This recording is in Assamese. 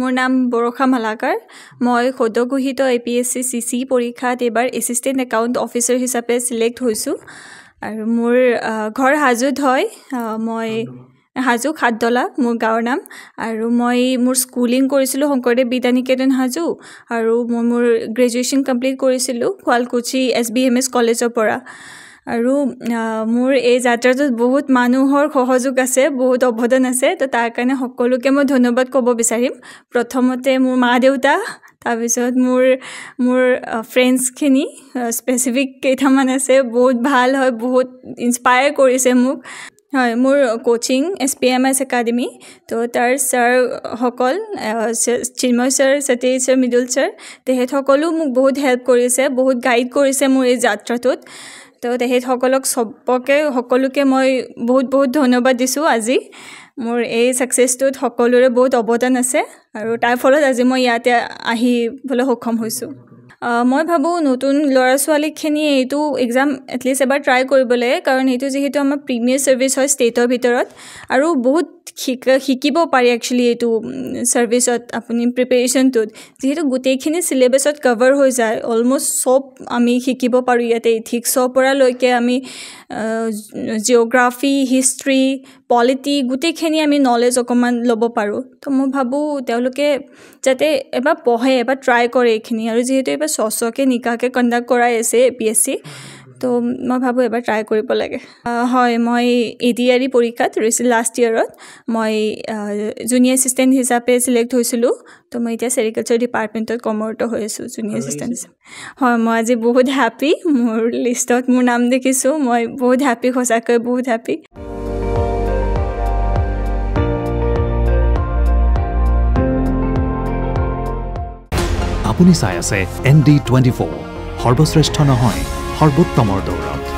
মোৰ নাম বৰষা মালাকাৰ মই সদ্যগৃহীত A P S C C C পৰীক্ষাত এইবাৰ এচিষ্টেণ্ট একাউণ্ট অফিচাৰ হিচাপে ছিলেক্ট হৈছোঁ আৰু মোৰ ঘৰ হাজোত হয় মই হাজো খাদদলা মোৰ গাঁৱৰ নাম আৰু মই মোৰ স্কুলিং কৰিছিলোঁ শংকৰদেৱ বিদ্যা নিকেতন হাজো আৰু মই মোৰ গ্ৰেজুৱেশ্যন কমপ্লিট কৰিছিলোঁ Suwalkuchi S B M S কলেজৰ পৰা আৰু মোৰ এই যাত্ৰাটোত বহুত মানুহৰ সহযোগ আছে বহুত অৱদান আছে তো তাৰ কাৰণে সকলোকে মই ধন্যবাদ ক'ব বিচাৰিম প্ৰথমতে মোৰ মা দেউতা তাৰপিছত মোৰ মোৰ ফ্ৰেণ্ডছখিনি স্পেচিফিক কেইটামান আছে বহুত ভাল হয় বহুত ইনস্পায়াৰ কৰিছে মোক হয় মোৰ coaching S P M S academy তো তাৰ ছাৰসকল Chinmoy sir Sati sir Mridul sir তেখেতসকলেও মোক বহুত হেল্প কৰিছে বহুত গাইড কৰিছে মোৰ এই যাত্ৰাটোত তো তেখেতসকলক চবকে সকলোকে মই বহুত বহুত ধন্যবাদ দিছোঁ আজি মোৰ এই ছাকচেছটোত সকলোৰে বহুত অৱদান আছে আৰু তাৰ ফলত আজি মই ইয়াতে আহিবলৈ সক্ষম হৈছোঁ মই ভাবোঁ নতুন ল'ৰা ছোৱালীখিনিয়ে এইটো এক্সাম এটলিষ্ট এবাৰ ট্ৰাই কৰিব লাগে কাৰণ এইটো যিহেতু আমাৰ প্ৰিমিয়াৰ ছাৰ্ভিচ হয় ষ্টেটৰ ভিতৰত আৰু বহুত শিক শিকিব পাৰি একচুৱেলি এইটো ছাৰ্ভিছত আপুনি প্ৰিপেৰেশ্যনটোত যিহেতু গোটেইখিনি চিলেবাছত কভাৰ হৈ যায় অলম'ষ্ট চব আমি শিকিব পাৰোঁ ইয়াতে ইথিক্সৰ পৰালৈকে আমি জিঅ'গ্ৰাফী হিষ্ট্ৰী পলিটি গোটেইখিনি আমি নলেজ অকণমান ল'ব পাৰোঁ তো মই ভাবোঁ তেওঁলোকে যাতে এবাৰ পঢ়ে এবাৰ ট্ৰাই কৰে এইখিনি আৰু যিহেতু এইবাৰ স্বচ্ছকৈ নিকাকৈ কণ্ডাক্ট কৰাই আছে এ পি এছ চি ত' মই ভাবোঁ এবাৰ ট্ৰাই কৰিব লাগে হয় মই এ ডি আৰ ই পৰীক্ষাত লাষ্ট ইয়েৰত মই জুনিয়ৰ এছিষ্টেণ্ট হিচাপে ছিলেক্ট হৈছিলোঁ ত' মই এতিয়া ছেৰিকালচাৰ ডিপাৰ্টমেণ্টত কৰ্মৰত হৈ আছোঁ জুনিয়ৰ এছিষ্টেণ্ট হিচাপে হয় মই আজি বহুত হেপী মোৰ লিষ্টত মোৰ নাম দেখিছোঁ মই বহুত হেপী সঁচাকৈ বহুত হেপী আপুনি চাই আছে এন ডি টুৱেণ্টি ফ'ৰ সৰ্বশ্ৰেষ্ঠ নহয় সৰ্বোত্তমৰ দৌৰত